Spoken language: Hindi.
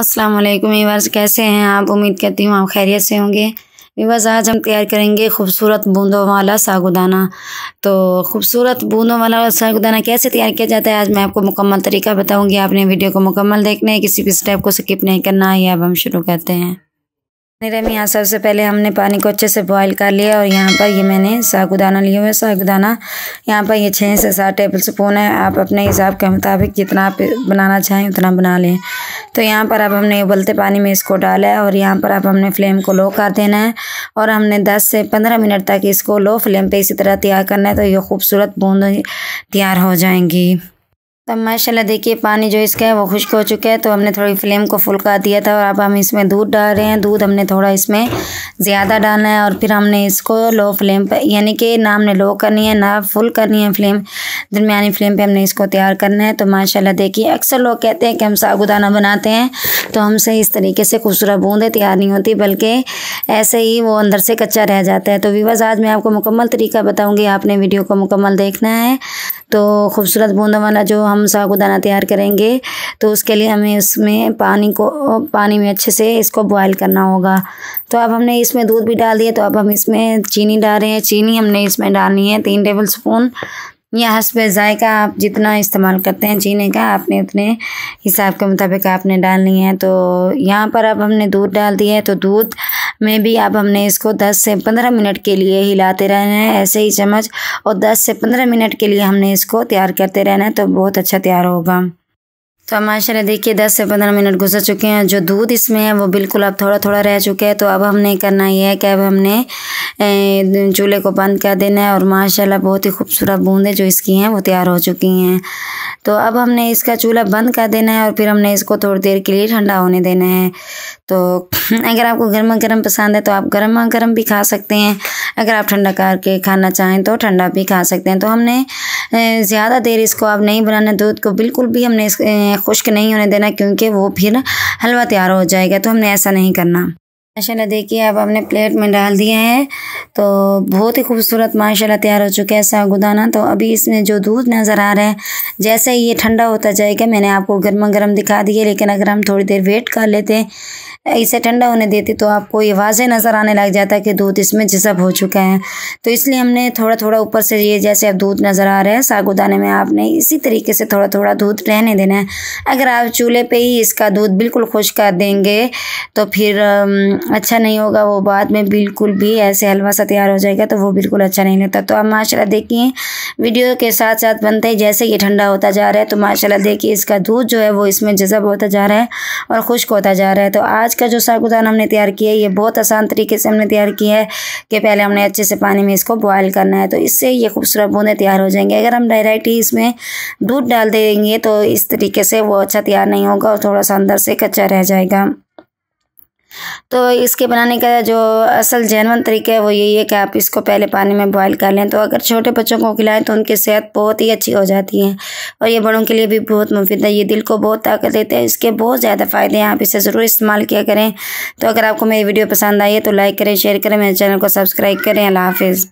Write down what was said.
अस्सलाम वालेकुम वीवर्स कैसे हैं आप उम्मीद करती हूँ आप खैरियत से होंगे वीवर्स आज हम तैयार करेंगे खूबसूरत बूंदों वाला सागुदाना तो खूबसूरत बूंदों वाला सागुदाना कैसे तैयार किया जाता है आज मैं आपको मुकम्मल तरीका बताऊंगी आपने वीडियो को मुकम्मल देखना है किसी भी स्टेप को स्किप नहीं करना है अब हम शुरू करते हैं मेरे में यहाँ सबसे पहले हमने पानी को अच्छे से बॉईल कर लिया और यहाँ पर ये मैंने सागुदाना लिया हुआ है सागुदाना यहाँ पर ये छः से सात टेबल स्पून है आप अपने हिसाब के मुताबिक जितना आप बनाना चाहें उतना बना लें तो यहाँ पर अब हमने उबलते पानी में इसको डाला है और यहाँ पर अब हमने फ्लेम को लो कर देना है और हमने दस से पंद्रह मिनट तक इसको लो फ्लेम पर इसी तरह तैयार करना है तो ये खूबसूरत बूंद तैयार हो जाएंगी तब माशाल्लाह देखिए पानी जो इसका है वो खुश्क हो चुका है तो हमने थोड़ी फ्लेम को फुलका दिया था और अब हम इसमें दूध डाल रहे हैं दूध हमने थोड़ा इसमें ज़्यादा डालना है और फिर हमने इसको लो फ्लेम पर यानी कि ना हमने लो करनी है ना फुल करनी है फ्लेम दरमिया फ्लेम पे हमने इसको तैयार करना है तो माशाल्लाह देखिए अक्सर लोग कहते हैं कि हम सागुदाना बनाते हैं तो हमसे इस तरीके से खूबसूरत बूंदें तैयार नहीं होती बल्कि ऐसे ही वो अंदर से कच्चा रह जाता है तो वीवज आज मैं आपको मुकम्मल तरीका बताऊँगी आपने वीडियो को मुकम्मल देखना है तो खूबसूरत बूंदा वाला जो हम सागुदाना तैयार करेंगे तो उसके लिए हमें इसमें पानी को पानी में अच्छे से इसको बॉयल करना होगा तो अब हमने इसमें दूध भी डाल दिया तो अब हम इसमें चीनी डाल रहे हैं चीनी हमने इसमें डालनी है तीन टेबल स्पून या हंस पे जायका आप जितना इस्तेमाल करते हैं चीनी का आपने उतने हिसाब के मुताबिक आपने डालनी है तो यहाँ पर अब हमने दूध डाल दिया है तो दूध में भी अब हमने इसको 10 से 15 मिनट के लिए हिलाते रहना है ऐसे ही चम्मच और 10 से 15 मिनट के लिए हमने इसको तैयार करते रहना है तो बहुत अच्छा तैयार होगा तो माशाल्लाह देखिए 10 से 15 मिनट गुजर चुके हैं जो दूध इसमें है वो बिल्कुल अब थोड़ा थोड़ा रह चुका है तो अब हमने करना ये है कि अब हमने चूल्हे को बंद कर देना है और माशाल्लाह बहुत ही खूबसूरत बूंदें जो इसकी हैं वो तैयार हो चुकी हैं तो अब हमने इसका चूल्हा बंद कर देना है और फिर हमने इसको थोड़ी देर के लिए ठंडा होने देना है तो अगर आपको गर्मा गर्म पसंद है तो आप गर्मा गर्म भी खा सकते हैं अगर आप ठंडा करके खाना चाहें तो ठंडा भी खा सकते हैं तो हमने ज़्यादा देर इसको आप नहीं बनाना दूध को बिल्कुल भी हमने खुश्क नहीं होने देना क्योंकि वो फिर हलवा तैयार हो जाएगा तो हमने ऐसा नहीं करना माशाल्लाह देखिए अब हमने प्लेट में डाल दिए हैं तो बहुत ही खूबसूरत माशाला तैयार हो चुका है सागुदाना तो अभी इसमें जो दूध नज़र आ रहा है जैसे ही ये ठंडा होता जाएगा मैंने आपको गर्मा गर्म दिखा दिए लेकिन अगर हम थोड़ी देर वेट कर लेते इसे ठंडा होने देते तो आपको ये वाजे नज़र आने लग जाता कि दूध इसमें जिसब हो चुका है तो इसलिए हमने थोड़ा थोड़ा ऊपर से ये जैसे अब दूध नज़र आ रहा है सागुदाने में आपने इसी तरीके से थोड़ा थोड़ा दूध रहने देना है अगर आप चूल्हे पे ही इसका दूध बिल्कुल खुश कर देंगे तो फिर अच्छा नहीं होगा वो बाद में बिल्कुल भी ऐसे हलवा सा तैयार हो जाएगा तो वो बिल्कुल अच्छा नहीं लगता तो आप माशाला देखिए वीडियो के साथ साथ बनते ही जैसे ये ठंडा होता जा रहा है तो माशाला देखिए इसका दूध जो है वो इसमें जज़ब होता जा रहा है और खुश्क होता जा रहा है तो आज का जो सागुदान हमने तैयार किया है ये बहुत आसान तरीके से हमने तैयार किया है कि पहले हमने अच्छे से पानी में इसको बॉयल करना है तो इससे ये खूबसूरत बूंदें तैयार हो जाएंगे अगर हम डायरेक्ट ही इसमें दूध डाल देंगे तो इस तरीके से वो अच्छा तैयार नहीं होगा और थोड़ा सा अंदर से कच्चा रह जाएगा तो इसके बनाने का जो असल जैनवन तरीका है वो यही है कि आप इसको पहले पानी में बॉयल कर लें तो अगर छोटे बच्चों को खिलाएं तो उनकी सेहत बहुत ही अच्छी हो जाती है और ये बड़ों के लिए भी बहुत मुफीद है ये दिल को बहुत ताकत देते हैं इसके बहुत ज़्यादा फ़ायदे हैं आप इसे ज़रूर इस्तेमाल किया करें तो अगर आपको मेरी वीडियो पसंद आई है तो लाइक करें शेयर करें मेरे चैनल को सब्सक्राइब करें अल्लाह हाफिज़